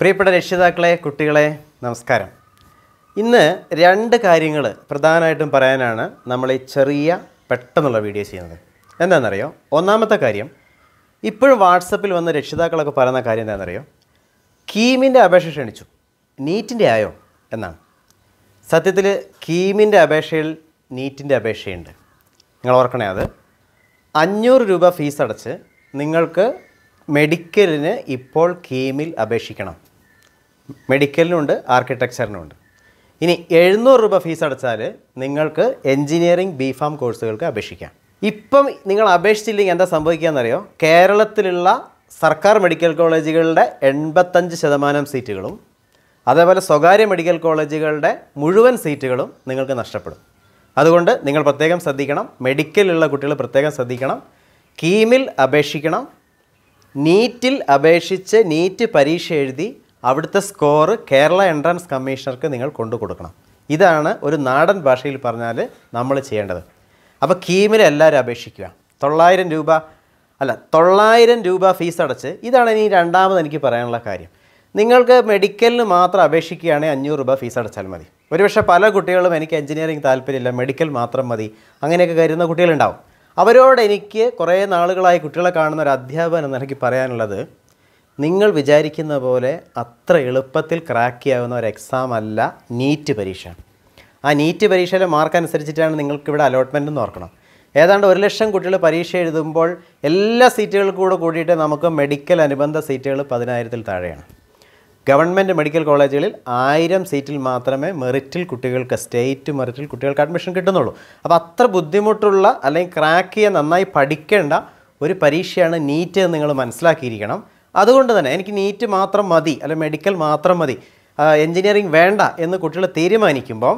പ്രിയപ്പെട്ട രക്ഷിതാക്കളെ കുട്ടികളെ നമസ്കാരം ഇന്ന് രണ്ട് കാര്യങ്ങൾ പ്രധാനമായിട്ടും പറയാനാണ് നമ്മൾ ഈ ചെറിയ പെട്ടെന്നുള്ള വീഡിയോ ചെയ്യുന്നത് എന്താണെന്നറിയോ ഒന്നാമത്തെ കാര്യം ഇപ്പോഴും വാട്സപ്പിൽ വന്ന രക്ഷിതാക്കളൊക്കെ പറയുന്ന കാര്യം എന്താണെന്നറിയോ കീമിൻ്റെ അപേക്ഷ ക്ഷണിച്ചു നീറ്റിൻ്റെ ആയോ എന്നാണ് സത്യത്തിൽ കീമിൻ്റെ അപേക്ഷയിൽ നീറ്റിൻ്റെ അപേക്ഷയുണ്ട് നിങ്ങൾ ഓർക്കണേ അത് അഞ്ഞൂറ് രൂപ ഫീസ് അടച്ച് നിങ്ങൾക്ക് മെഡിക്കലിന് ഇപ്പോൾ കീമിൽ അപേക്ഷിക്കണം മെഡിക്കലിനുണ്ട് ആർക്കിടെക്ചറിനുണ്ട് ഇനി എഴുന്നൂറ് രൂപ ഫീസ് അടച്ചാൽ നിങ്ങൾക്ക് എൻജിനീയറിംഗ് ബി ഫാം കോഴ്സുകൾക്ക് അപേക്ഷിക്കാം ഇപ്പം നിങ്ങൾ അപേക്ഷിച്ചില്ലെങ്കിൽ എന്താ സംഭവിക്കുകയെന്നറിയോ കേരളത്തിലുള്ള സർക്കാർ മെഡിക്കൽ കോളേജുകളുടെ എൺപത്തഞ്ച് ശതമാനം സീറ്റുകളും അതേപോലെ സ്വകാര്യ മെഡിക്കൽ കോളേജുകളുടെ മുഴുവൻ സീറ്റുകളും നിങ്ങൾക്ക് നഷ്ടപ്പെടും അതുകൊണ്ട് നിങ്ങൾ പ്രത്യേകം ശ്രദ്ധിക്കണം മെഡിക്കലുള്ള കുട്ടികൾ പ്രത്യേകം ശ്രദ്ധിക്കണം കീമിൽ അപേക്ഷിക്കണം നീറ്റിൽ അപേക്ഷിച്ച് നീറ്റ് പരീക്ഷ എഴുതി അവിടുത്തെ സ്കോർ കേരള എൻട്രൻസ് കമ്മീഷണർക്ക് നിങ്ങൾ കൊണ്ടു കൊടുക്കണം ഇതാണ് ഒരു നാടൻ ഭാഷയിൽ പറഞ്ഞാൽ നമ്മൾ ചെയ്യേണ്ടത് അപ്പോൾ കീമിൽ എല്ലാവരും അപേക്ഷിക്കുക തൊള്ളായിരം രൂപ അല്ല തൊള്ളായിരം രൂപ ഫീസ് അടച്ച് ഇതാണ് ഇനി രണ്ടാമത് എനിക്ക് പറയാനുള്ള കാര്യം നിങ്ങൾക്ക് മെഡിക്കലിന് മാത്രം അപേക്ഷിക്കുകയാണെങ്കിൽ അഞ്ഞൂറ് രൂപ ഫീസ് അടച്ചാൽ മതി ഒരുപക്ഷെ പല കുട്ടികളും എനിക്ക് എഞ്ചിനീയറിംഗ് താല്പര്യമില്ല മെഡിക്കൽ മാത്രം മതി അങ്ങനെയൊക്കെ കരുതുന്ന കുട്ടികളുണ്ടാവും അവരോട് എനിക്ക് കുറേ നാളുകളായി കുട്ടികളെ കാണുന്ന ഒരു അധ്യാപകൻ എന്നെനിക്ക് പറയാനുള്ളത് നിങ്ങൾ വിചാരിക്കുന്ന പോലെ അത്ര എളുപ്പത്തിൽ ക്രാക്ക് ചെയ്യാവുന്ന ഒരു എക്സാം അല്ല നീറ്റ് പരീക്ഷ ആ നീറ്റ് പരീക്ഷയിലെ മാർക്ക് അനുസരിച്ചിട്ടാണ് നിങ്ങൾക്ക് ഇവിടെ അലോട്ട്മെൻ്റ് എന്ന് ഓർക്കണം ഏതാണ്ട് ഒരു ലക്ഷം കുട്ടികൾ പരീക്ഷ എഴുതുമ്പോൾ എല്ലാ സീറ്റുകൾക്കും കൂടെ കൂടിയിട്ട് നമുക്ക് മെഡിക്കൽ അനുബന്ധ സീറ്റുകൾ പതിനായിരത്തിൽ താഴെയാണ് ഗവൺമെൻറ് മെഡിക്കൽ കോളേജുകളിൽ ആയിരം സീറ്റിൽ മാത്രമേ മെറിറ്റിൽ കുട്ടികൾക്ക് സ്റ്റേറ്റ് മെറിറ്റിൽ കുട്ടികൾക്ക് അഡ്മിഷൻ കിട്ടുന്നുള്ളൂ അപ്പോൾ അത്ര ബുദ്ധിമുട്ടുള്ള അല്ലെങ്കിൽ ക്രാക്ക് ചെയ്യാൻ നന്നായി പഠിക്കേണ്ട ഒരു പരീക്ഷയാണ് നീറ്റ് എന്ന് നിങ്ങൾ മനസ്സിലാക്കിയിരിക്കണം അതുകൊണ്ട് തന്നെ എനിക്ക് നീറ്റ് മാത്രം മതി അല്ലെ മെഡിക്കൽ മാത്രം മതി എൻജിനീയറിങ് വേണ്ട എന്ന് കുട്ടികൾ തീരുമാനിക്കുമ്പോൾ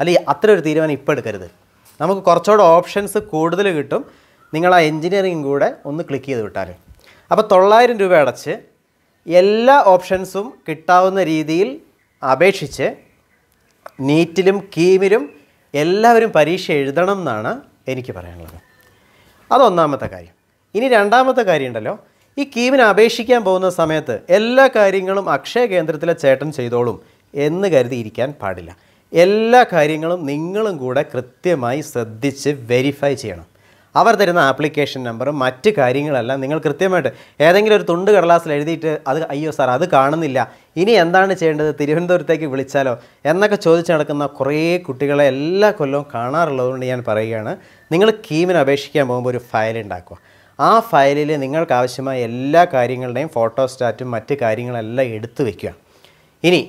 അല്ലെ അത്ര ഒരു തീരുമാനം ഇപ്പോൾ എടുക്കരുത് നമുക്ക് കുറച്ചുകൂടെ ഓപ്ഷൻസ് കൂടുതൽ കിട്ടും നിങ്ങൾ ആ എൻജിനീയറിങ് കൂടെ ഒന്ന് ക്ലിക്ക് ചെയ്ത് വിട്ടാൽ അപ്പോൾ തൊള്ളായിരം രൂപ അടച്ച് എല്ലാ ഓപ്ഷൻസും കിട്ടാവുന്ന രീതിയിൽ അപേക്ഷിച്ച് നീറ്റിലും കീമിലും എല്ലാവരും പരീക്ഷ എഴുതണം എന്നാണ് എനിക്ക് പറയാനുള്ളത് അതൊന്നാമത്തെ കാര്യം ഇനി രണ്ടാമത്തെ കാര്യം ഉണ്ടല്ലോ ഈ കീവിന് അപേക്ഷിക്കാൻ പോകുന്ന സമയത്ത് എല്ലാ കാര്യങ്ങളും അക്ഷയ കേന്ദ്രത്തിലെ ചേട്ടൻ ചെയ്തോളും എന്ന് കരുതിയിരിക്കാൻ പാടില്ല എല്ലാ കാര്യങ്ങളും നിങ്ങളും കൂടെ കൃത്യമായി ശ്രദ്ധിച്ച് വെരിഫൈ ചെയ്യണം അവർ തരുന്ന ആപ്ലിക്കേഷൻ നമ്പറും മറ്റ് കാര്യങ്ങളെല്ലാം നിങ്ങൾ കൃത്യമായിട്ട് ഏതെങ്കിലും ഒരു തുണ്ട് കടലാസിൽ എഴുതിയിട്ട് അത് അയ്യോ സാർ അത് കാണുന്നില്ല ഇനി എന്താണ് ചെയ്യേണ്ടത് തിരുവനന്തപുരത്തേക്ക് വിളിച്ചാലോ എന്നൊക്കെ ചോദിച്ചു നടക്കുന്ന കുറേ കുട്ടികളെ എല്ലാ കൊല്ലവും കാണാറുള്ളതുകൊണ്ട് ഞാൻ പറയുകയാണ് നിങ്ങൾ കീമിന് അപേക്ഷിക്കാൻ പോകുമ്പോൾ ഒരു ഫയൽ ഉണ്ടാക്കുക ആ ഫയലിൽ നിങ്ങൾക്ക് ആവശ്യമായ എല്ലാ കാര്യങ്ങളുടെയും സ്റ്റാറ്റും മറ്റ് കാര്യങ്ങളെല്ലാം എടുത്തു വയ്ക്കുക ഇനി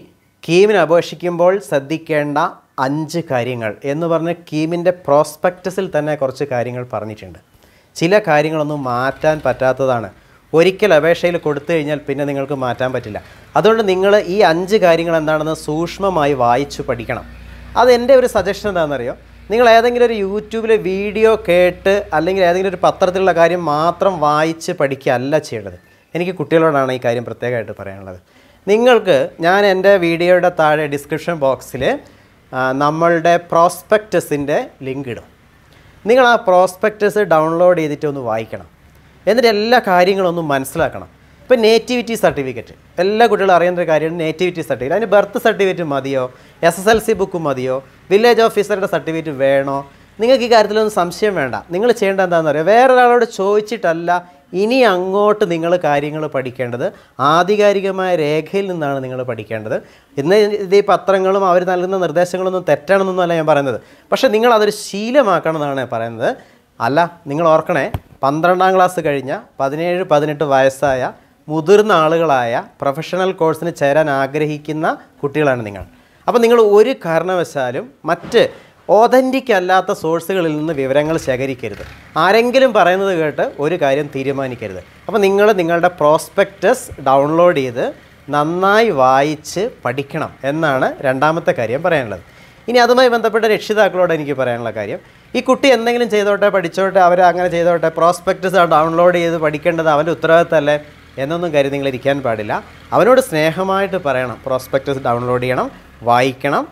കീമിന് അപേക്ഷിക്കുമ്പോൾ ശ്രദ്ധിക്കേണ്ട അഞ്ച് കാര്യങ്ങൾ എന്ന് പറഞ്ഞ് കീമിൻ്റെ പ്രോസ്പെക്റ്റസിൽ തന്നെ കുറച്ച് കാര്യങ്ങൾ പറഞ്ഞിട്ടുണ്ട് ചില കാര്യങ്ങളൊന്നും മാറ്റാൻ പറ്റാത്തതാണ് ഒരിക്കൽ അപേക്ഷയിൽ കൊടുത്തു കഴിഞ്ഞാൽ പിന്നെ നിങ്ങൾക്ക് മാറ്റാൻ പറ്റില്ല അതുകൊണ്ട് നിങ്ങൾ ഈ അഞ്ച് കാര്യങ്ങൾ എന്താണെന്ന് സൂക്ഷ്മമായി വായിച്ചു പഠിക്കണം അത് എൻ്റെ ഒരു സജഷൻ എന്താണെന്നറിയോ നിങ്ങൾ ഏതെങ്കിലും ഒരു യൂട്യൂബിലെ വീഡിയോ കേട്ട് അല്ലെങ്കിൽ ഏതെങ്കിലും ഒരു പത്രത്തിലുള്ള കാര്യം മാത്രം വായിച്ച് പഠിക്കുകയല്ല ചെയ്യേണ്ടത് എനിക്ക് കുട്ടികളോടാണ് ഈ കാര്യം പ്രത്യേകമായിട്ട് പറയാനുള്ളത് നിങ്ങൾക്ക് ഞാൻ എൻ്റെ വീഡിയോയുടെ താഴെ ഡിസ്ക്രിപ്ഷൻ ബോക്സിൽ നമ്മളുടെ പ്രോസ്പെക്റ്റസിൻ്റെ ലിങ്ക് ഇടും നിങ്ങൾ ആ പ്രോസ്പെക്റ്റസ് ഡൗൺലോഡ് ചെയ്തിട്ട് ഒന്ന് വായിക്കണം എന്നിട്ട് എല്ലാ കാര്യങ്ങളും മനസ്സിലാക്കണം ഇപ്പം നേറ്റിവിറ്റി സർട്ടിഫിക്കറ്റ് എല്ലാ കുട്ടികളും അറിയേണ്ട ഒരു കാര്യമാണ് നേറ്റിവിറ്റി സർട്ടിഫിക്കറ്റ് അതിന് ബർത്ത് സർട്ടിഫിക്കറ്റ് മതിയോ S S L C book മതിയോ വില്ലേജ് ഓഫീസറുടെ സർട്ടിഫിക്കറ്റ് വേണോ നിങ്ങൾക്ക് ഈ കാര്യത്തിലൊന്നും സംശയം വേണ്ട നിങ്ങൾ ചെയ്യേണ്ട എന്താണെന്ന് അറിയാം വേറൊരാളോട് ചോദിച്ചിട്ടല്ല ഇനി അങ്ങോട്ട് നിങ്ങൾ കാര്യങ്ങൾ പഠിക്കേണ്ടത് ആധികാരികമായ രേഖയിൽ നിന്നാണ് നിങ്ങൾ പഠിക്കേണ്ടത് ഇന്ന് ഇത് ഈ പത്രങ്ങളും അവർ നൽകുന്ന നിർദ്ദേശങ്ങളൊന്നും തെറ്റാണെന്നൊന്നുമല്ല ഞാൻ പറയുന്നത് പക്ഷേ നിങ്ങൾ അതൊരു ശീലമാക്കണം എന്നാണ് ഞാൻ പറയുന്നത് അല്ല നിങ്ങൾ ഓർക്കണേ പന്ത്രണ്ടാം ക്ലാസ് കഴിഞ്ഞ പതിനേഴ് പതിനെട്ട് വയസ്സായ മുതിർന്ന ആളുകളായ പ്രൊഫഷണൽ കോഴ്സിന് ചേരാൻ ആഗ്രഹിക്കുന്ന കുട്ടികളാണ് നിങ്ങൾ അപ്പോൾ നിങ്ങൾ ഒരു കാരണവശാലും മറ്റ് ഓതൻറ്റിക് അല്ലാത്ത സോഴ്സുകളിൽ നിന്ന് വിവരങ്ങൾ ശേഖരിക്കരുത് ആരെങ്കിലും പറയുന്നത് കേട്ട് ഒരു കാര്യം തീരുമാനിക്കരുത് അപ്പോൾ നിങ്ങൾ നിങ്ങളുടെ പ്രോസ്പെക്റ്റസ് ഡൗൺലോഡ് ചെയ്ത് നന്നായി വായിച്ച് പഠിക്കണം എന്നാണ് രണ്ടാമത്തെ കാര്യം പറയാനുള്ളത് ഇനി അതുമായി ബന്ധപ്പെട്ട രക്ഷിതാക്കളോട് എനിക്ക് പറയാനുള്ള കാര്യം ഈ കുട്ടി എന്തെങ്കിലും ചെയ്തോട്ടെ പഠിച്ചോട്ടെ അവർ അങ്ങനെ ചെയ്തോട്ടെ പ്രോസ്പെക്റ്റസ് ഡൗൺലോഡ് ചെയ്ത് പഠിക്കേണ്ടത് അവൻ്റെ ഉത്തരവാദിത്തമല്ലേ എന്നൊന്നും കരുതി നിങ്ങൾ ഇരിക്കാൻ പാടില്ല അവനോട് സ്നേഹമായിട്ട് പറയണം പ്രോസ്പെക്റ്റസ് ഡൗൺലോഡ് ചെയ്യണം വായിക്കണം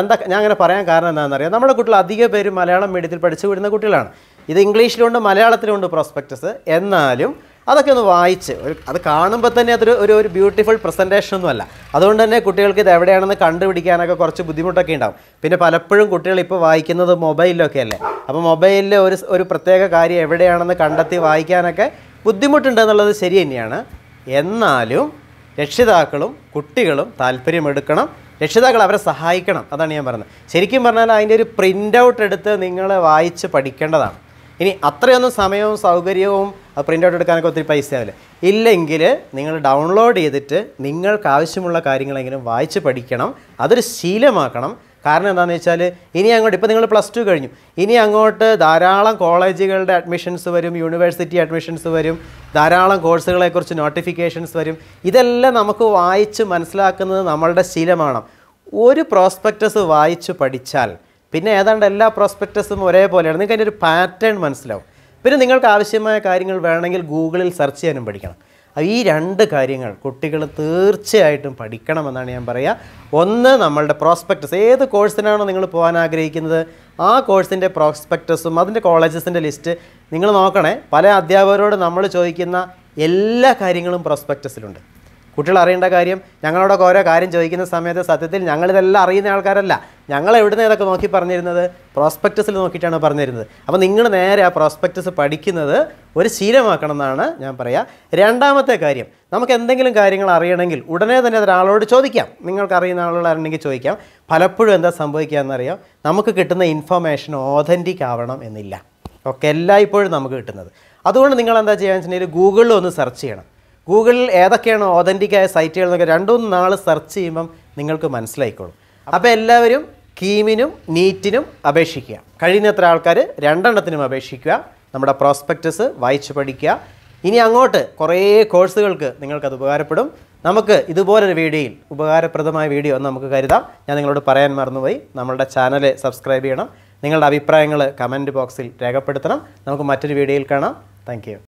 എന്താ ഞാൻ അങ്ങനെ പറയാൻ കാരണം എന്താണെന്നറിയാം നമ്മുടെ കുട്ടികൾ അധിക പേര് മലയാളം മീഡിയത്തിൽ പഠിച്ചു വിടുന്ന കുട്ടികളാണ് ഇത് ഇംഗ്ലീഷിലുണ്ട് മലയാളത്തിലുണ്ട് പ്രോസ്പെക്റ്റസ് എന്നാലും അതൊക്കെ ഒന്ന് വായിച്ച് ഒരു അത് കാണുമ്പോൾ തന്നെ അതൊരു ഒരു ഒരു ബ്യൂട്ടിഫുൾ പ്രസൻറ്റേഷൻ അല്ല അതുകൊണ്ട് തന്നെ കുട്ടികൾക്ക് ഇത് എവിടെയാണെന്ന് കണ്ടുപിടിക്കാനൊക്കെ കുറച്ച് ബുദ്ധിമുട്ടൊക്കെ ഉണ്ടാവും പിന്നെ പലപ്പോഴും കുട്ടികൾ ഇപ്പോൾ വായിക്കുന്നത് മൊബൈലിലൊക്കെ അല്ലേ അപ്പോൾ മൊബൈലിൽ ഒരു ഒരു പ്രത്യേക കാര്യം എവിടെയാണെന്ന് കണ്ടെത്തി വായിക്കാനൊക്കെ ബുദ്ധിമുട്ടുണ്ട് എന്നുള്ളത് ശരി തന്നെയാണ് എന്നാലും രക്ഷിതാക്കളും കുട്ടികളും താല്പര്യമെടുക്കണം രക്ഷിതാക്കൾ അവരെ സഹായിക്കണം അതാണ് ഞാൻ പറഞ്ഞത് ശരിക്കും പറഞ്ഞാൽ അതിൻ്റെ ഒരു പ്രിൻ്റ് ഔട്ട് എടുത്ത് നിങ്ങൾ വായിച്ച് പഠിക്കേണ്ടതാണ് ഇനി അത്രയൊന്നും സമയവും സൗകര്യവും പ്രിൻ്റ് ഔട്ട് എടുക്കാനൊക്കെ ഒത്തിരി പൈസ ആവില്ല ഇല്ലെങ്കിൽ നിങ്ങൾ ഡൗൺലോഡ് ചെയ്തിട്ട് നിങ്ങൾക്ക് ആവശ്യമുള്ള കാര്യങ്ങളെങ്കിലും വായിച്ച് പഠിക്കണം അതൊരു ശീലമാക്കണം കാരണം എന്താണെന്ന് വെച്ചാൽ ഇനി അങ്ങോട്ട് ഇപ്പോൾ നിങ്ങൾ പ്ലസ് ടു കഴിഞ്ഞു ഇനി അങ്ങോട്ട് ധാരാളം കോളേജുകളുടെ അഡ്മിഷൻസ് വരും യൂണിവേഴ്സിറ്റി അഡ്മിഷൻസ് വരും ധാരാളം കോഴ്സുകളെക്കുറിച്ച് നോട്ടിഫിക്കേഷൻസ് വരും ഇതെല്ലാം നമുക്ക് വായിച്ച് മനസ്സിലാക്കുന്നത് നമ്മളുടെ ശീലമാണ് ഒരു പ്രോസ്പെക്റ്റസ് വായിച്ച് പഠിച്ചാൽ പിന്നെ ഏതാണ്ട് എല്ലാ പ്രോസ്പെക്റ്റസും ഒരേപോലെയാണ് നിങ്ങൾക്ക് അതിൻ്റെ ഒരു പാറ്റേൺ മനസ്സിലാവും പിന്നെ നിങ്ങൾക്ക് ആവശ്യമായ കാര്യങ്ങൾ വേണമെങ്കിൽ ഗൂഗിളിൽ സെർച്ച് ചെയ്യാനും പഠിക്കണം ഈ രണ്ട് കാര്യങ്ങൾ കുട്ടികൾ തീർച്ചയായിട്ടും പഠിക്കണമെന്നാണ് ഞാൻ പറയുക ഒന്ന് നമ്മളുടെ പ്രോസ്പെക്ടസ് ഏത് കോഴ്സിനാണോ നിങ്ങൾ പോകാൻ ആഗ്രഹിക്കുന്നത് ആ കോഴ്സിൻ്റെ പ്രോസ്പെക്ടസും അതിൻ്റെ കോളേജസിൻ്റെ ലിസ്റ്റ് നിങ്ങൾ നോക്കണേ പല അധ്യാപകരോട് നമ്മൾ ചോദിക്കുന്ന എല്ലാ കാര്യങ്ങളും പ്രോസ്പെക്ടസിലുണ്ട് കുട്ടികൾ അറിയേണ്ട കാര്യം ഞങ്ങളോടൊക്കെ ഓരോ കാര്യം ചോദിക്കുന്ന സമയത്ത് സത്യത്തിൽ ഞങ്ങളിതെല്ലാം അറിയുന്ന ആൾക്കാരല്ല ഞങ്ങൾ എവിടുന്ന് ഇതൊക്കെ നോക്കി പറഞ്ഞിരുന്നത് പ്രോസ്പെക്റ്റസിൽ നോക്കിയിട്ടാണ് പറഞ്ഞിരുന്നത് അപ്പോൾ നിങ്ങൾ നേരെ ആ പ്രോസ്പെക്റ്റസ് പഠിക്കുന്നത് ഒരു ശീലമാക്കണം എന്നാണ് ഞാൻ പറയുക രണ്ടാമത്തെ കാര്യം നമുക്ക് എന്തെങ്കിലും കാര്യങ്ങൾ അറിയണമെങ്കിൽ ഉടനെ തന്നെ ഒരാളോട് ചോദിക്കാം നിങ്ങൾക്ക് അറിയുന്ന ആളുകളാരുണ്ടെങ്കിൽ ചോദിക്കാം പലപ്പോഴും എന്താ സംഭവിക്കുക എന്നറിയാം നമുക്ക് കിട്ടുന്ന ഇൻഫർമേഷൻ ഓതൻറ്റിക് ആവണം എന്നില്ല ഓക്കെ എല്ലായ്പ്പോഴും നമുക്ക് കിട്ടുന്നത് അതുകൊണ്ട് നിങ്ങൾ എന്താ ചെയ്യുക വെച്ചിട്ടുണ്ടെങ്കിൽ ഗൂഗിളിൽ ഒന്ന് സെർച്ച് ചെയ്യണം ഗൂഗിളിൽ ഏതൊക്കെയാണ് ഓതൻറ്റിക്കായ സൈറ്റുകൾ എന്നൊക്കെ രണ്ടും നാൾ സെർച്ച് ചെയ്യുമ്പം നിങ്ങൾക്ക് മനസ്സിലായിക്കോളും അപ്പോൾ എല്ലാവരും കീമിനും നീറ്റിനും അപേക്ഷിക്കുക കഴിയുന്നത്ര ആൾക്കാർ രണ്ടെണ്ണത്തിനും അപേക്ഷിക്കുക നമ്മുടെ പ്രോസ്പെക്റ്റസ് വായിച്ചു പഠിക്കുക ഇനി അങ്ങോട്ട് കുറേ കോഴ്സുകൾക്ക് നിങ്ങൾക്കത് ഉപകാരപ്പെടും നമുക്ക് ഇതുപോലൊരു വീഡിയോയിൽ ഉപകാരപ്രദമായ വീഡിയോ എന്ന് നമുക്ക് കരുതാം ഞാൻ നിങ്ങളോട് പറയാൻ മറന്നുപോയി നമ്മളുടെ ചാനൽ സബ്സ്ക്രൈബ് ചെയ്യണം നിങ്ങളുടെ അഭിപ്രായങ്ങൾ കമൻറ്റ് ബോക്സിൽ രേഖപ്പെടുത്തണം നമുക്ക് മറ്റൊരു വീഡിയോയിൽ കാണാം താങ്ക്